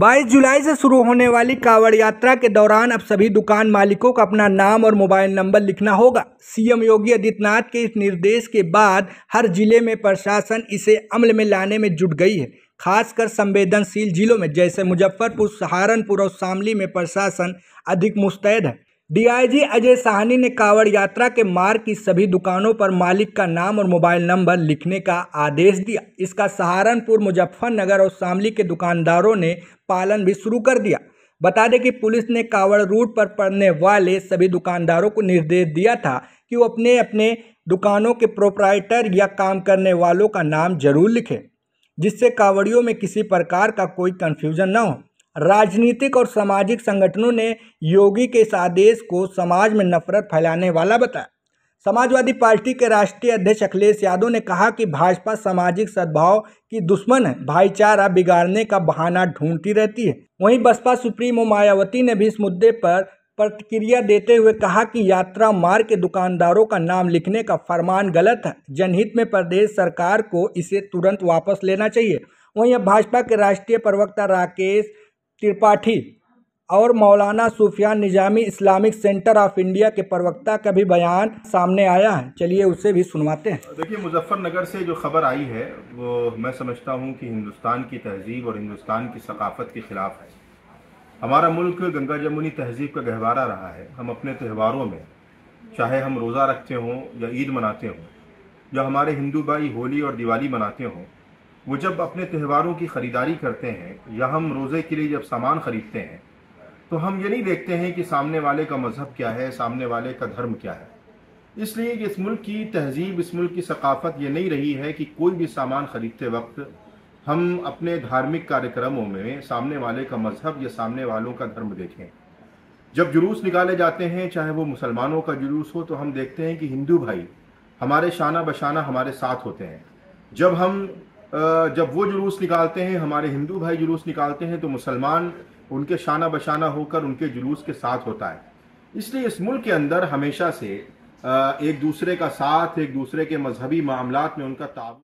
22 जुलाई से शुरू होने वाली कांवड़ यात्रा के दौरान अब सभी दुकान मालिकों को अपना नाम और मोबाइल नंबर लिखना होगा सीएम योगी आदित्यनाथ के इस निर्देश के बाद हर जिले में प्रशासन इसे अमल में लाने में जुट गई है खासकर संवेदनशील जिलों में जैसे मुजफ्फरपुर सहारनपुर और शामली में प्रशासन अधिक मुस्तैद है डीआईजी अजय साहनी ने कांवड़ यात्रा के मार्ग की सभी दुकानों पर मालिक का नाम और मोबाइल नंबर लिखने का आदेश दिया इसका सहारनपुर मुजफ्फरनगर और शामली के दुकानदारों ने पालन भी शुरू कर दिया बता दें कि पुलिस ने कांवड़ रूट पर पड़ने वाले सभी दुकानदारों को निर्देश दिया था कि वो अपने अपने दुकानों के प्रोपराइटर या काम करने वालों का नाम जरूर लिखें जिससे कांवड़ियों में किसी प्रकार का कोई कन्फ्यूजन न हो राजनीतिक और सामाजिक संगठनों ने योगी के इस आदेश को समाज में नफरत फैलाने वाला बताया समाजवादी पार्टी के राष्ट्रीय अध्यक्ष अखिलेश यादव ने कहा कि भाजपा सामाजिक सद्भाव की दुश्मन है भाईचारा बिगाड़ने का बहाना ढूंढती रहती है वहीं बसपा सुप्रीमो मायावती ने भी इस मुद्दे पर प्रतिक्रिया देते हुए कहा कि यात्रा मार्ग के दुकानदारों का नाम लिखने का फरमान गलत है जनहित में प्रदेश सरकार को इसे तुरंत वापस लेना चाहिए वहीं अब भाजपा के राष्ट्रीय प्रवक्ता राकेश त्रिपाठी और Maulana Sufiyan Nizami Islamic centre of India के प्रवक्ता का भी बयान सामने आया है चलिए उसे भी सुनवाते हैं देखिए मुजफ्फरनगर से जो खबर आई है वो मैं समझता हूँ कि हिंदुस्तान की तहजीब और हिंदुस्तान की सकाफत के ख़िलाफ़ है हमारा मुल्क गंगा जमुनी तहजीब का गहवारा रहा है हम अपने त्यौहारों में चाहे हम रोज़ा रखते हों या ईद मनाते हों या हमारे हिंदू भाई होली और दिवाली मनाते हों वो जब अपने त्यौहारों की ख़रीदारी करते हैं या हम रोज़े के लिए जब सामान ख़रीदते हैं तो हम ये नहीं देखते हैं कि सामने वाले का मज़हब क्या है सामने वाले का धर्म क्या है इसलिए कि इस मुल्क की तहजीब इस मुल्क की सकाफत ये नहीं रही है कि कोई भी सामान ख़रीदते वक्त हम अपने धार्मिक कार्यक्रमों में सामने वाले का मज़हब या सामने वालों का धर्म देखें जब जुलूस निकाले जाते हैं चाहे वो मुसलमानों का जुलूस हो तो हम देखते हैं कि हिंदू भाई हमारे शाना बशाना हमारे साथ होते हैं जब हम जब वो जुलूस निकालते हैं हमारे हिंदू भाई जुलूस निकालते हैं तो मुसलमान उनके शाना बशाना होकर उनके जुलूस के साथ होता है इसलिए इस मुल्क के अंदर हमेशा से एक दूसरे का साथ एक दूसरे के मजहबी मामला में उनका ताब